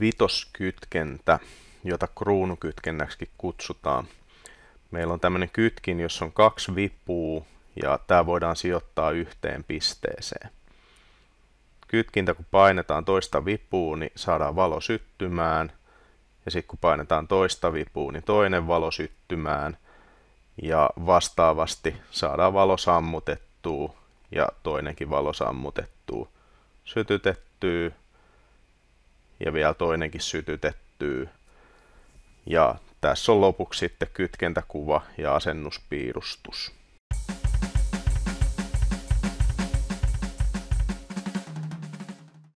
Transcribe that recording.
vitoskytkentä, jota kruunukytkennäksi kutsutaan. Meillä on tämmöinen kytkin, jossa on kaksi vipua ja tämä voidaan sijoittaa yhteen pisteeseen. Kytkintä kun painetaan toista vipua, niin saadaan valo syttymään. Ja sitten kun painetaan toista vipua, niin toinen valo syttymään. Ja vastaavasti saadaan valo sammutettua ja toinenkin valo sammutettua, sytytettyä ja vielä toinenkin sytytettyä. Ja tässä on lopuksi sitten kytkentäkuva ja asennuspiirustus.